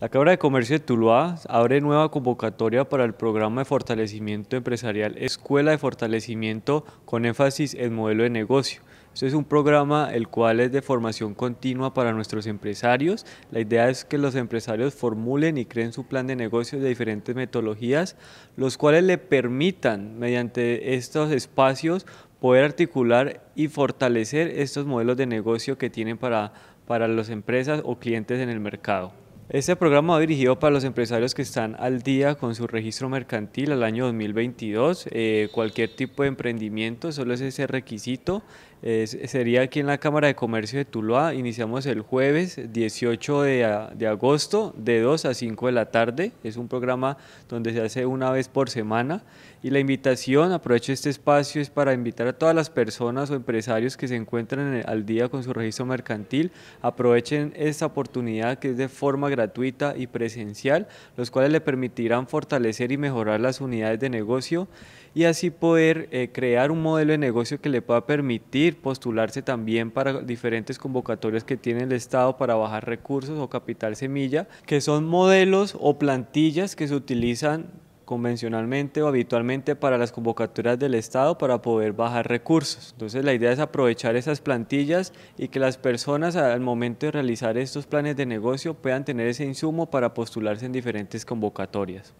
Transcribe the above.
La Cámara de Comercio de Tuluá abre nueva convocatoria para el programa de fortalecimiento empresarial Escuela de Fortalecimiento con énfasis en modelo de negocio. Este es un programa el cual es de formación continua para nuestros empresarios. La idea es que los empresarios formulen y creen su plan de negocio de diferentes metodologías, los cuales le permitan mediante estos espacios poder articular y fortalecer estos modelos de negocio que tienen para, para las empresas o clientes en el mercado. Este programa va dirigido para los empresarios que están al día con su registro mercantil al año 2022. Eh, cualquier tipo de emprendimiento, solo es ese requisito. sería aquí en la Cámara de Comercio de Tuluá. Iniciamos el jueves 18 de, de agosto de 2 a 5 de la tarde. Es un programa donde se hace una vez por semana. Y la invitación, aprovecho este espacio, es para invitar a todas las personas o empresarios que se encuentran al día con su registro mercantil. Aprovechen esta oportunidad que es de forma gratuita gratuita y presencial, los cuales le permitirán fortalecer y mejorar las unidades de negocio y así poder eh, crear un modelo de negocio que le pueda permitir postularse también para diferentes convocatorias que tiene el Estado para bajar recursos o capital semilla, que son modelos o plantillas que se utilizan convencionalmente o habitualmente para las convocatorias del Estado para poder bajar recursos. Entonces la idea es aprovechar esas plantillas y que las personas al momento de realizar estos planes de negocio puedan tener ese insumo para postularse en diferentes convocatorias.